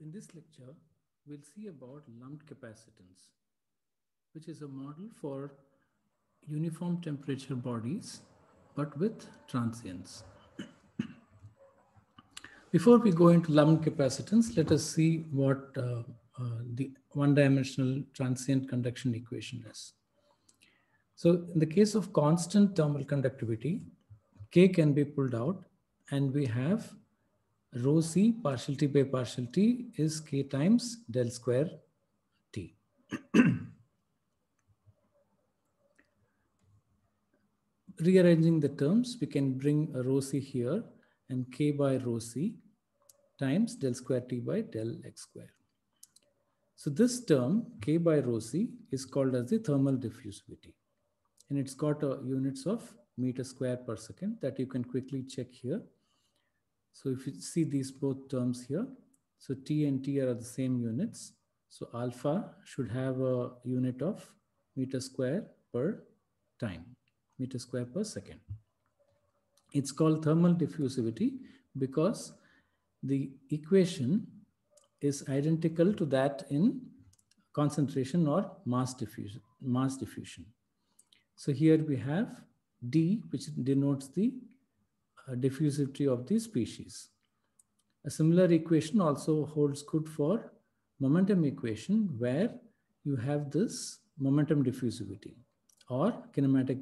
In this lecture, we'll see about lumped capacitance, which is a model for uniform temperature bodies, but with transients. Before we go into lumped capacitance, let us see what uh, uh, the one-dimensional transient conduction equation is. So in the case of constant thermal conductivity, K can be pulled out and we have rho c partial t by partial t is k times del square t. Rearranging the terms, we can bring rho c here and k by rho c times del square t by del x square. So this term k by rho c is called as the thermal diffusivity. And it's got a units of meter square per second that you can quickly check here. So if you see these both terms here, so T and T are the same units. So alpha should have a unit of meter square per time, meter square per second. It's called thermal diffusivity because the equation is identical to that in concentration or mass diffusion. Mass diffusion. So here we have D, which denotes the diffusivity of the species. A similar equation also holds good for momentum equation where you have this momentum diffusivity or kinematic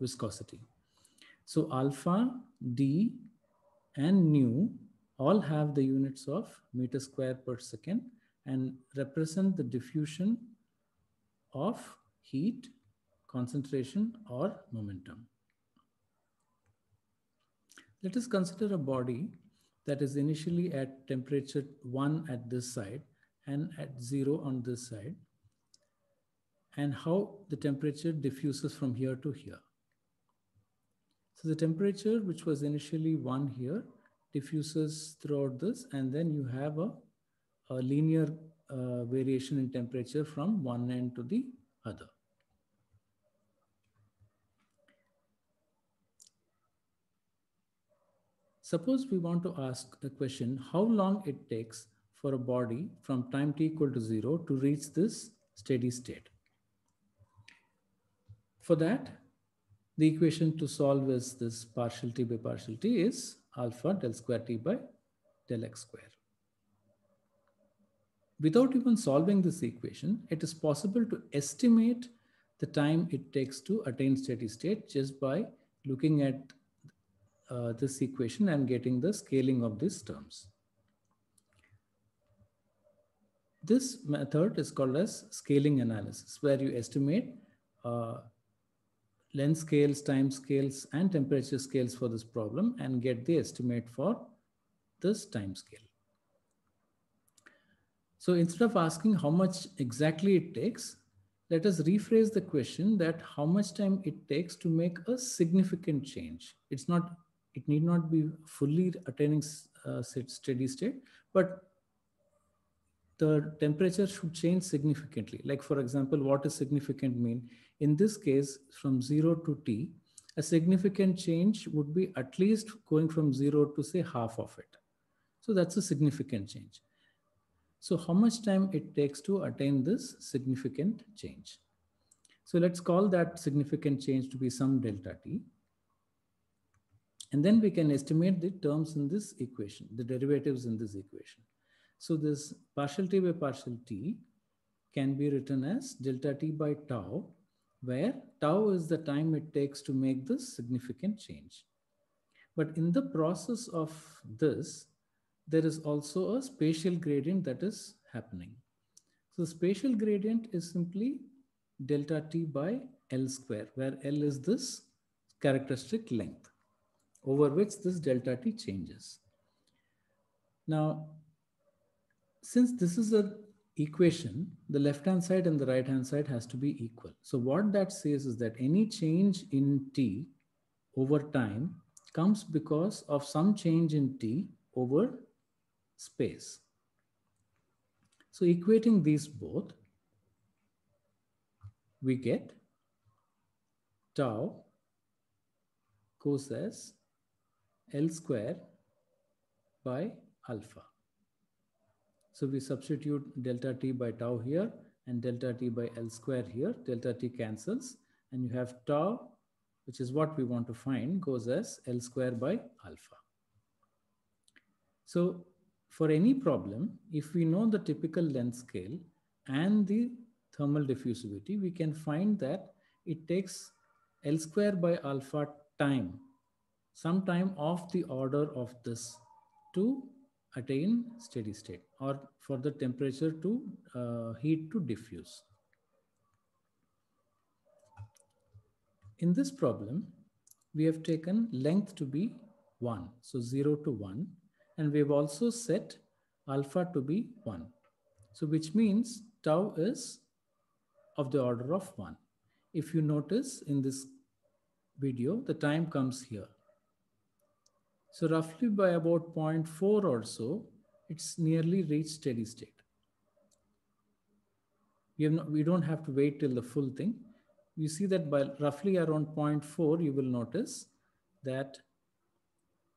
viscosity. So alpha, d, and nu all have the units of meter square per second and represent the diffusion of heat, concentration, or momentum. Let us consider a body that is initially at temperature 1 at this side and at 0 on this side and how the temperature diffuses from here to here. So the temperature, which was initially 1 here, diffuses throughout this and then you have a, a linear uh, variation in temperature from one end to the other. Suppose we want to ask the question, how long it takes for a body from time t equal to zero to reach this steady state. For that, the equation to solve is this partial t by partial t is alpha del square t by del x square. Without even solving this equation, it is possible to estimate the time it takes to attain steady state just by looking at uh, this equation and getting the scaling of these terms. This method is called as scaling analysis, where you estimate uh, length scales, time scales, and temperature scales for this problem and get the estimate for this time scale. So instead of asking how much exactly it takes, let us rephrase the question that how much time it takes to make a significant change. It's not it need not be fully attaining uh, steady state, but the temperature should change significantly. Like for example, what does significant mean? In this case, from zero to T, a significant change would be at least going from zero to say half of it. So that's a significant change. So how much time it takes to attain this significant change? So let's call that significant change to be some delta T. And then we can estimate the terms in this equation, the derivatives in this equation. So this partial t by partial t can be written as delta t by tau, where tau is the time it takes to make this significant change. But in the process of this, there is also a spatial gradient that is happening. So spatial gradient is simply delta t by L square, where L is this characteristic length over which this delta t changes. Now, since this is an equation, the left-hand side and the right-hand side has to be equal. So what that says is that any change in t over time comes because of some change in t over space. So equating these both, we get tau cos s L square by alpha. So we substitute delta T by tau here and delta T by L square here. Delta T cancels and you have tau, which is what we want to find, goes as L square by alpha. So for any problem, if we know the typical length scale and the thermal diffusivity, we can find that it takes L square by alpha time sometime of the order of this to attain steady state or for the temperature to uh, heat to diffuse. In this problem, we have taken length to be 1, so 0 to 1, and we have also set alpha to be 1. So which means tau is of the order of 1. If you notice in this video, the time comes here. So roughly by about 0.4 or so, it's nearly reached steady state. We, not, we don't have to wait till the full thing. You see that by roughly around 0.4, you will notice that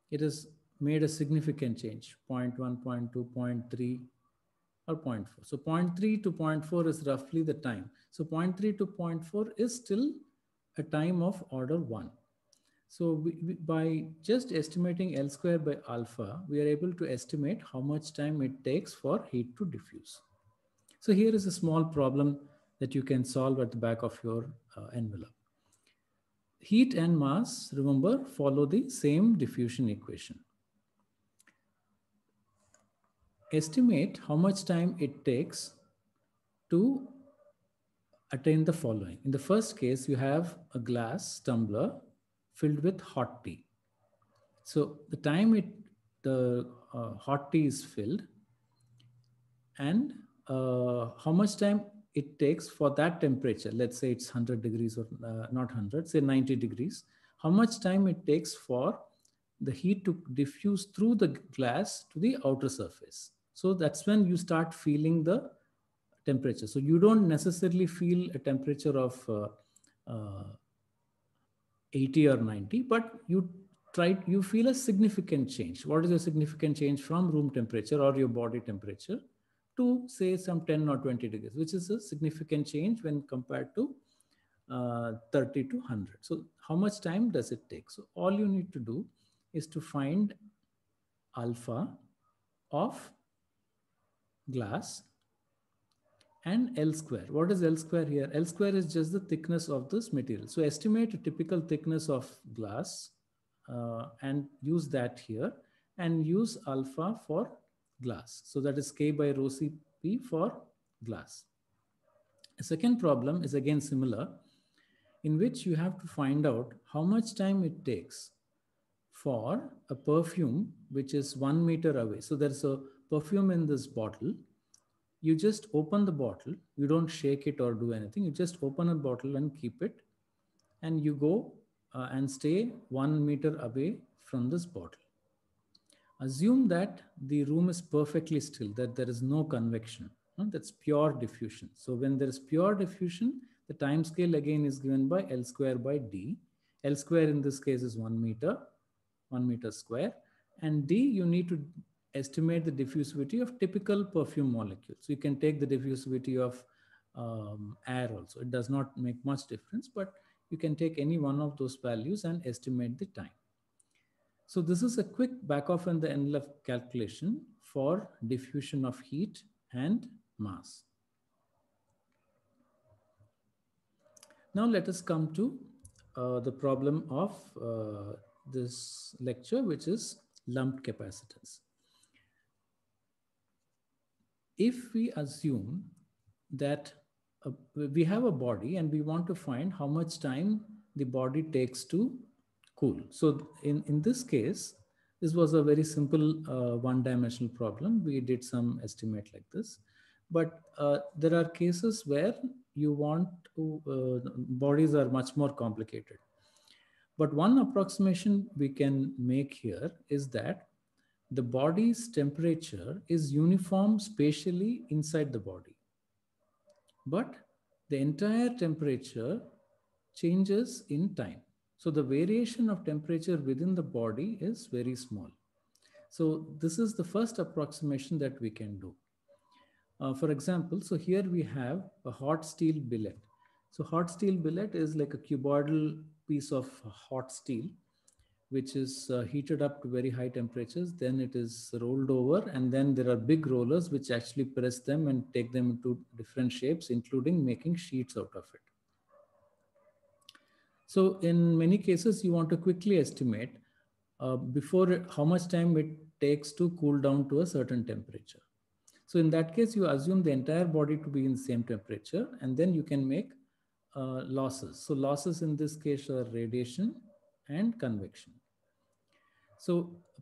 it has made a significant change, 0.1, 0.2, 0.3, or 0.4. So 0.3 to 0.4 is roughly the time. So 0.3 to 0.4 is still a time of order one. So we, we, by just estimating L square by alpha, we are able to estimate how much time it takes for heat to diffuse. So here is a small problem that you can solve at the back of your uh, envelope. Heat and mass, remember, follow the same diffusion equation. Estimate how much time it takes to attain the following. In the first case, you have a glass tumbler filled with hot tea. So the time it the uh, hot tea is filled and uh, how much time it takes for that temperature, let's say it's 100 degrees or uh, not 100, say 90 degrees, how much time it takes for the heat to diffuse through the glass to the outer surface. So that's when you start feeling the temperature. So you don't necessarily feel a temperature of uh, uh, 80 or 90, but you try, you feel a significant change. What is a significant change from room temperature or your body temperature to say some 10 or 20 degrees, which is a significant change when compared to uh, 30 to 100. So how much time does it take? So all you need to do is to find alpha of glass and L square. What is L square here? L square is just the thickness of this material. So estimate a typical thickness of glass uh, and use that here and use alpha for glass. So that is K by rho Cp for glass. A second problem is again similar in which you have to find out how much time it takes for a perfume which is one meter away. So there's a perfume in this bottle you just open the bottle you don't shake it or do anything you just open a bottle and keep it and you go uh, and stay one meter away from this bottle assume that the room is perfectly still that there is no convection no? that's pure diffusion so when there is pure diffusion the time scale again is given by l square by d l square in this case is 1 meter 1 meter square and d you need to estimate the diffusivity of typical perfume molecules. You can take the diffusivity of um, air also. It does not make much difference, but you can take any one of those values and estimate the time. So this is a quick back off in the of calculation for diffusion of heat and mass. Now let us come to uh, the problem of uh, this lecture, which is lumped capacitance if we assume that uh, we have a body and we want to find how much time the body takes to cool. So in, in this case, this was a very simple uh, one-dimensional problem. We did some estimate like this. But uh, there are cases where you want to, uh, bodies are much more complicated. But one approximation we can make here is that the body's temperature is uniform spatially inside the body. But the entire temperature changes in time. So the variation of temperature within the body is very small. So this is the first approximation that we can do. Uh, for example, so here we have a hot steel billet. So hot steel billet is like a cuboidal piece of hot steel which is uh, heated up to very high temperatures. Then it is rolled over, and then there are big rollers which actually press them and take them into different shapes, including making sheets out of it. So, in many cases, you want to quickly estimate uh, before how much time it takes to cool down to a certain temperature. So, in that case, you assume the entire body to be in the same temperature, and then you can make uh, losses. So, losses in this case are radiation and convection. So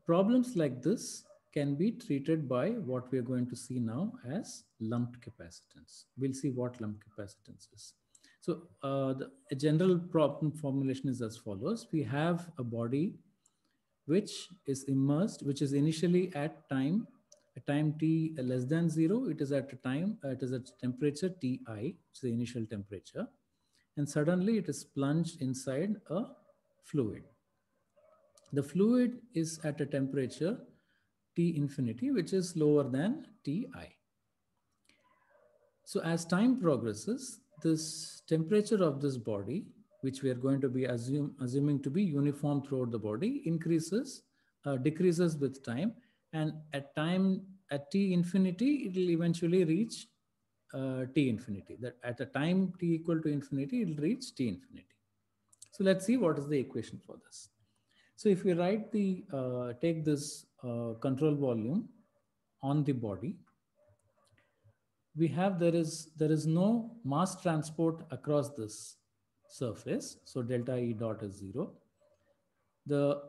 problems like this can be treated by what we are going to see now as lumped capacitance. We'll see what lumped capacitance is. So uh, the, a general problem formulation is as follows. We have a body which is immersed, which is initially at time, a time t uh, less than zero, it is at a time, uh, it is at temperature ti, which is the initial temperature. And suddenly it is plunged inside a fluid. The fluid is at a temperature T infinity, which is lower than Ti. So as time progresses, this temperature of this body, which we are going to be assume, assuming to be uniform throughout the body, increases, uh, decreases with time. And at time, at T infinity, it will eventually reach uh, T infinity. That at a time T equal to infinity, it will reach T infinity. So let's see what is the equation for this. So if we write the, uh, take this uh, control volume on the body, we have, there is, there is no mass transport across this surface. So delta E dot is zero. The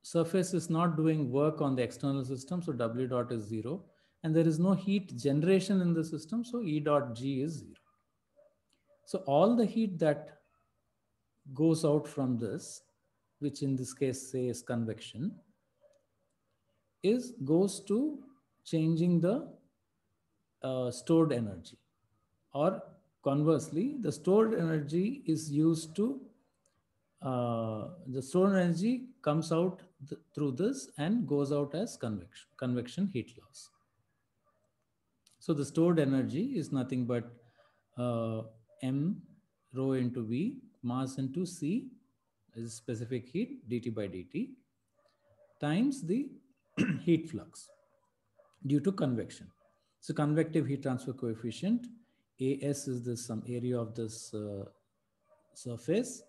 surface is not doing work on the external system. So W dot is zero and there is no heat generation in the system. So E dot G is zero. So all the heat that goes out from this which in this case say is convection, is goes to changing the uh, stored energy. Or conversely, the stored energy is used to, uh, the stored energy comes out th through this and goes out as convection, convection heat loss. So the stored energy is nothing but uh, m rho into v mass into c is specific heat dt by dt times the heat flux due to convection. So convective heat transfer coefficient, AS is the some area of this uh, surface.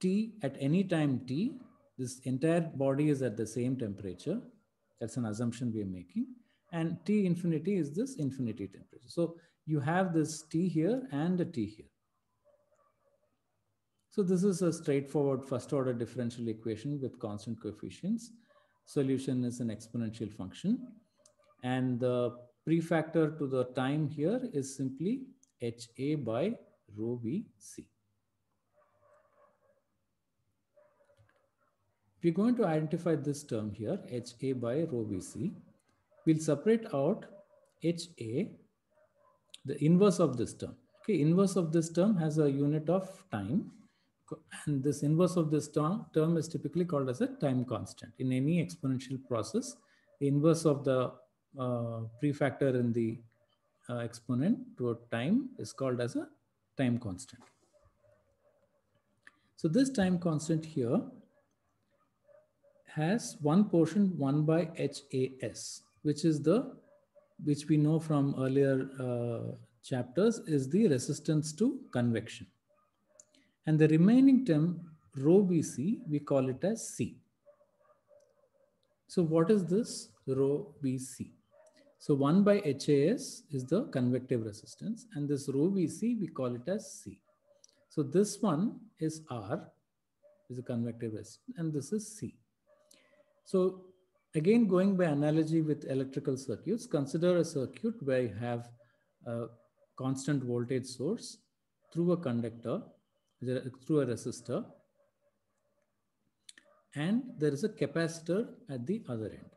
T at any time T, this entire body is at the same temperature. That's an assumption we are making. And T infinity is this infinity temperature. So you have this T here and a T here. So this is a straightforward first order differential equation with constant coefficients. Solution is an exponential function. And the prefactor to the time here is simply HA by rho VC. We're going to identify this term here, HA by rho VC. We'll separate out HA, the inverse of this term. Okay, inverse of this term has a unit of time and this inverse of this term, term is typically called as a time constant. In any exponential process, the inverse of the uh, prefactor in the uh, exponent toward time is called as a time constant. So this time constant here has one portion 1 by HAS, which is the, which we know from earlier uh, chapters is the resistance to convection. And the remaining term, rho BC, we call it as C. So what is this rho BC? So 1 by HAS is the convective resistance and this rho BC, we call it as C. So this one is R, is a convective resistance and this is C. So again, going by analogy with electrical circuits, consider a circuit where you have a constant voltage source through a conductor through a resistor and there is a capacitor at the other end.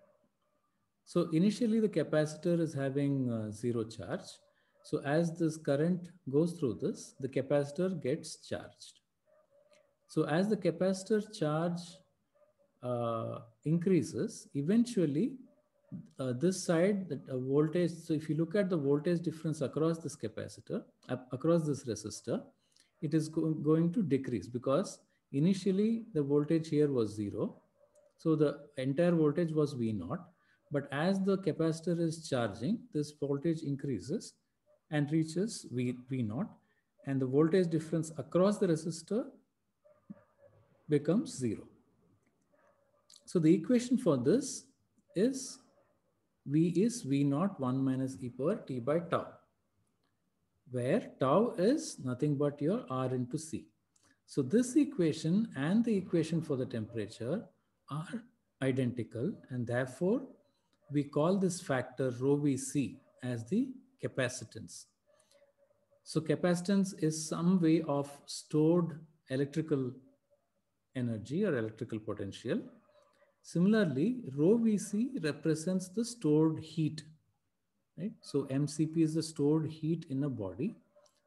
So initially the capacitor is having uh, zero charge. So as this current goes through this, the capacitor gets charged. So as the capacitor charge uh, increases, eventually uh, this side that uh, voltage, so if you look at the voltage difference across this capacitor, across this resistor, it is go going to decrease because initially the voltage here was zero. So the entire voltage was V naught. But as the capacitor is charging, this voltage increases and reaches V, v naught and the voltage difference across the resistor becomes zero. So the equation for this is V is V naught 1 minus e power t by tau where tau is nothing but your R into C. So this equation and the equation for the temperature are identical and therefore we call this factor rho VC as the capacitance. So capacitance is some way of stored electrical energy or electrical potential. Similarly, rho VC represents the stored heat right? So MCP is the stored heat in a body.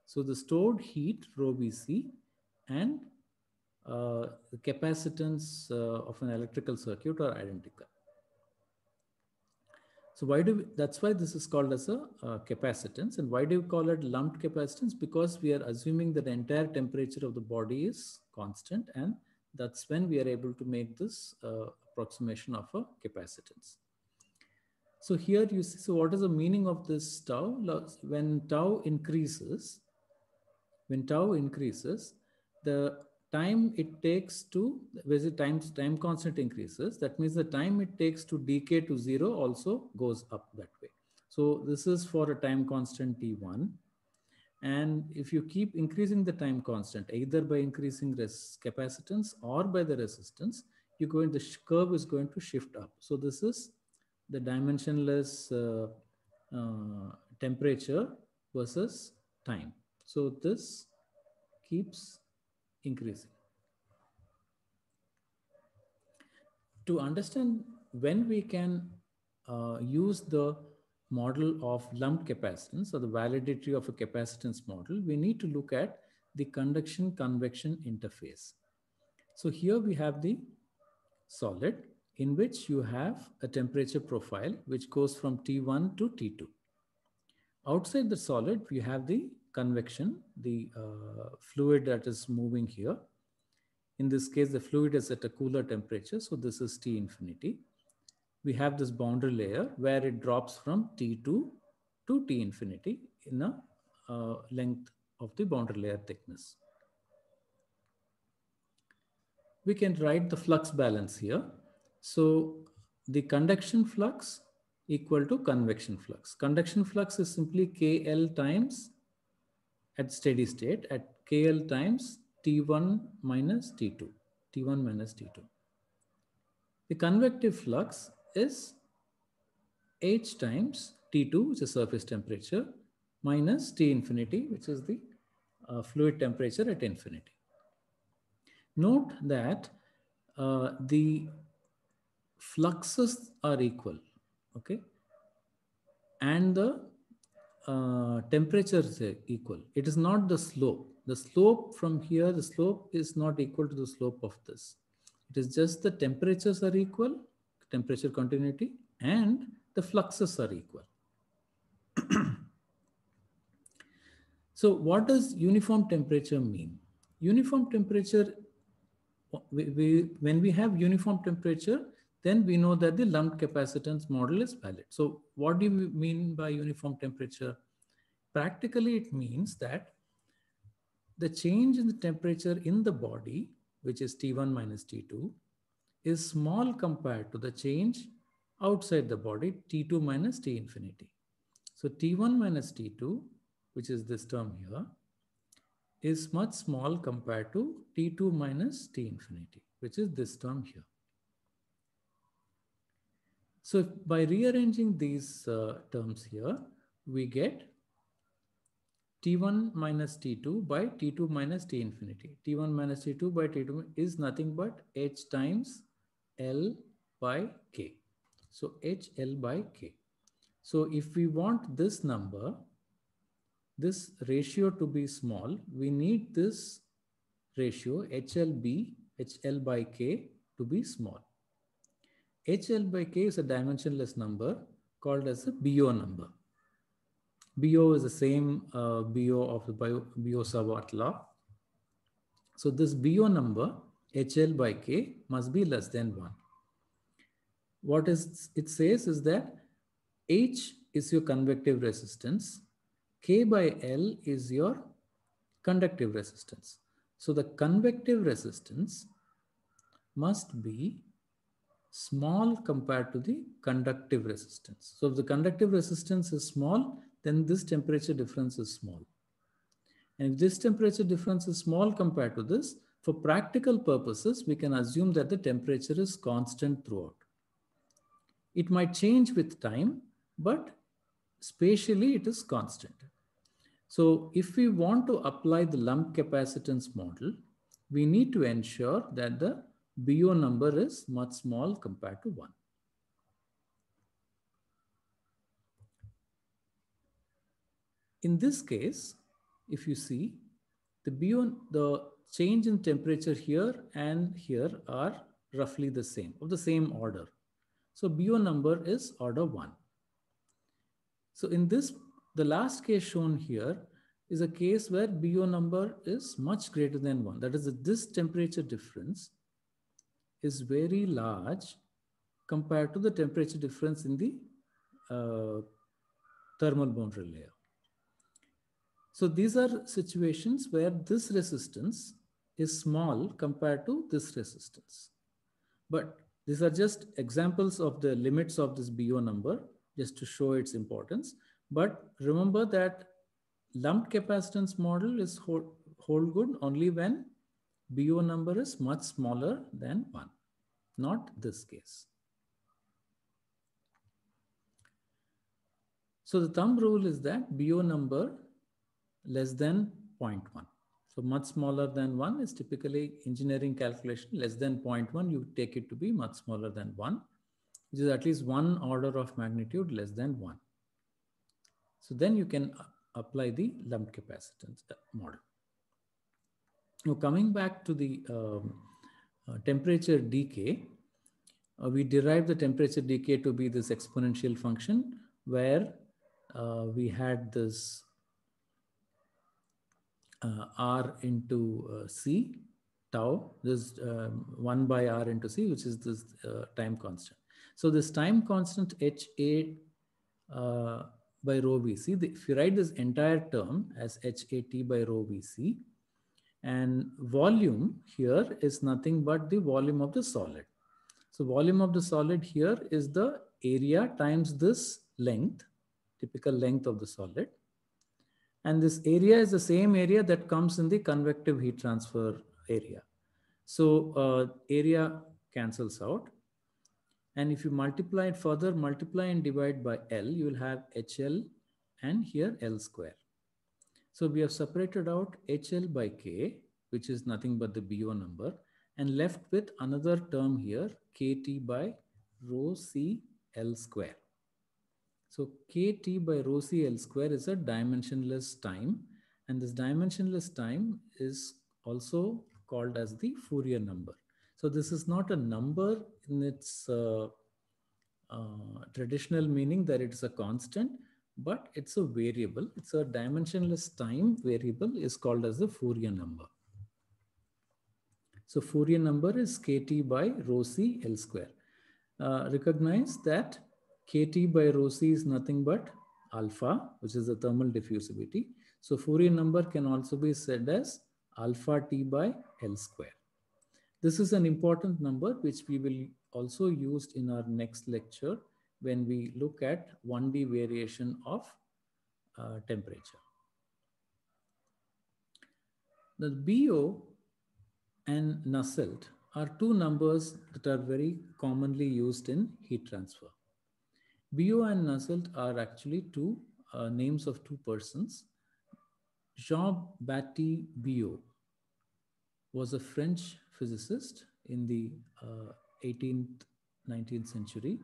So the stored heat, rho V C, and uh, the capacitance uh, of an electrical circuit are identical. So why do we, that's why this is called as a uh, capacitance and why do we call it lumped capacitance? Because we are assuming that the entire temperature of the body is constant and that's when we are able to make this uh, approximation of a capacitance. So here you see, so what is the meaning of this tau? When tau increases, when tau increases, the time it takes to, visit times time, time constant increases, that means the time it takes to decay to zero also goes up that way. So this is for a time constant T1. And if you keep increasing the time constant, either by increasing res capacitance or by the resistance, you're going, the curve is going to shift up. So this is the dimensionless uh, uh, temperature versus time. So this keeps increasing. To understand when we can uh, use the model of lumped capacitance or the validity of a capacitance model, we need to look at the conduction convection interface. So here we have the solid in which you have a temperature profile which goes from T1 to T2. Outside the solid, we have the convection, the uh, fluid that is moving here. In this case, the fluid is at a cooler temperature, so this is T infinity. We have this boundary layer where it drops from T2 to T infinity in a uh, length of the boundary layer thickness. We can write the flux balance here. So the conduction flux equal to convection flux. Conduction flux is simply KL times at steady state at KL times T1 minus T2, T1 minus T2. The convective flux is H times T2, which is surface temperature, minus T infinity, which is the uh, fluid temperature at infinity. Note that uh, the fluxes are equal, okay? And the uh, temperature is equal. It is not the slope. The slope from here, the slope is not equal to the slope of this. It is just the temperatures are equal, temperature continuity, and the fluxes are equal. so what does uniform temperature mean? Uniform temperature, we, we, when we have uniform temperature, then we know that the lumped capacitance model is valid. So what do you mean by uniform temperature? Practically, it means that the change in the temperature in the body, which is T1 minus T2, is small compared to the change outside the body, T2 minus T infinity. So T1 minus T2, which is this term here, is much small compared to T2 minus T infinity, which is this term here. So by rearranging these uh, terms here, we get t1 minus t2 by t2 minus t infinity. t1 minus t2 by t2 is nothing but h times L by k. So h L by k. So if we want this number, this ratio to be small, we need this ratio HLB, HL by K to be small. HL by K is a dimensionless number called as a BO number. BO is the same uh, BO of the bio, BO Savart law. So this BO number HL by K must be less than one. What is it says is that H is your convective resistance. K by L is your conductive resistance. So the convective resistance must be small compared to the conductive resistance. So if the conductive resistance is small, then this temperature difference is small. And if this temperature difference is small compared to this, for practical purposes, we can assume that the temperature is constant throughout. It might change with time, but spatially it is constant. So if we want to apply the lump capacitance model, we need to ensure that the BO number is much small compared to 1. In this case, if you see, the BO, the change in temperature here and here are roughly the same, of the same order. So BO number is order 1. So in this, the last case shown here is a case where BO number is much greater than 1. That is, this temperature difference is very large compared to the temperature difference in the uh, thermal boundary layer. So these are situations where this resistance is small compared to this resistance. But these are just examples of the limits of this BO number just to show its importance. But remember that lumped capacitance model is hold, hold good only when BO number is much smaller than one not this case. So the thumb rule is that BO number less than 0.1. So much smaller than 1 is typically engineering calculation less than 0.1 you take it to be much smaller than 1 which is at least one order of magnitude less than 1. So then you can apply the lumped capacitance uh, model. Now coming back to the um, uh, temperature decay, uh, we derive the temperature decay to be this exponential function where uh, we had this R into C tau, this 1 by R into C, which is this time constant. So this time constant HA uh, by rho VC, if you write this entire term as HAT by rho VC, and volume here is nothing but the volume of the solid. So volume of the solid here is the area times this length, typical length of the solid. And this area is the same area that comes in the convective heat transfer area. So uh, area cancels out. And if you multiply it further, multiply and divide by L, you will have HL and here L square. So we have separated out HL by K, which is nothing but the BO number, and left with another term here, KT by rho C L square. So KT by rho C L square is a dimensionless time, and this dimensionless time is also called as the Fourier number. So this is not a number in its uh, uh, traditional meaning that it's a constant, but it's a variable. It's a dimensionless time variable is called as the Fourier number. So Fourier number is kt by rho c L square. Uh, recognize that kt by rho c is nothing but alpha, which is the thermal diffusivity. So Fourier number can also be said as alpha t by L square. This is an important number which we will also use in our next lecture when we look at 1D variation of uh, temperature. The BO and Nusselt are two numbers that are very commonly used in heat transfer. BO and Nusselt are actually two uh, names of two persons. Jean Batty BO was a French physicist in the uh, 18th, 19th century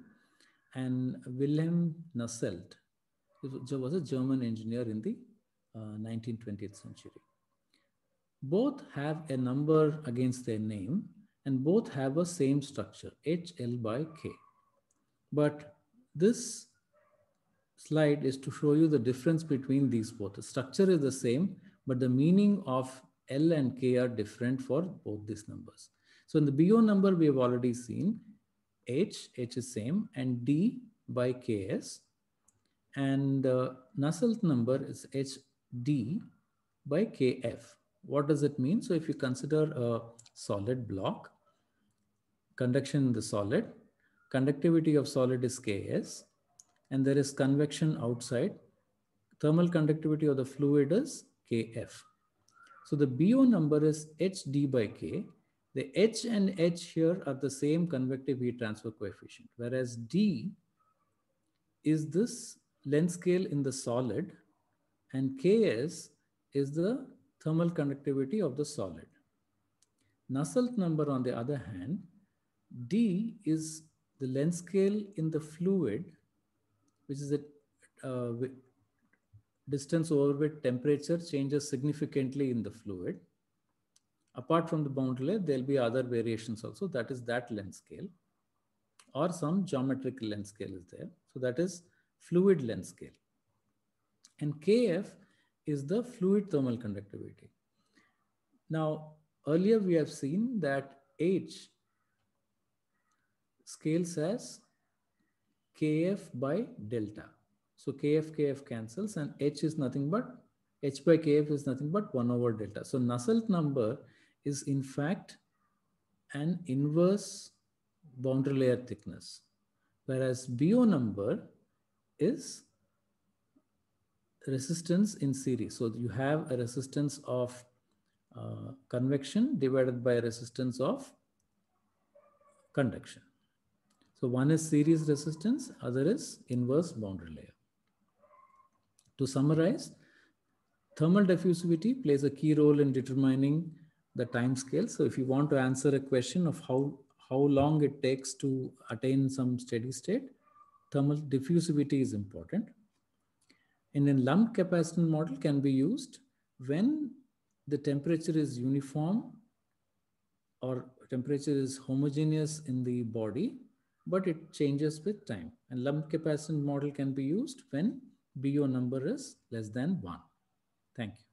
and Wilhelm Nusselt was a German engineer in the uh, 19th, 20th century. Both have a number against their name and both have a same structure, HL by K. But this slide is to show you the difference between these both. The structure is the same, but the meaning of L and K are different for both these numbers. So in the BO number, we have already seen H, H is same, and D by Ks. And uh, Nusselt number is HD by Kf. What does it mean? So if you consider a solid block, conduction in the solid, conductivity of solid is Ks, and there is convection outside. Thermal conductivity of the fluid is Kf. So the BO number is HD by K, the H and H here are the same convective heat transfer coefficient, whereas D is this length scale in the solid and Ks is the thermal conductivity of the solid. Nusselt number on the other hand, D is the length scale in the fluid, which is a uh, distance over which temperature changes significantly in the fluid. Apart from the boundary layer, there'll be other variations also. That is that length scale or some geometric length scale is there. So that is fluid length scale. And KF is the fluid thermal conductivity. Now, earlier we have seen that H scales as Kf by delta. So Kf, Kf cancels and H is nothing but, H by Kf is nothing but 1 over delta. So Nusselt number is in fact an inverse boundary layer thickness, whereas BO number is resistance in series. So you have a resistance of uh, convection divided by resistance of conduction. So one is series resistance, other is inverse boundary layer. To summarize, thermal diffusivity plays a key role in determining the time scale. So if you want to answer a question of how, how long it takes to attain some steady state, thermal diffusivity is important. And then lump capacitance model can be used when the temperature is uniform or temperature is homogeneous in the body, but it changes with time. And lump capacitance model can be used when BO number is less than one. Thank you.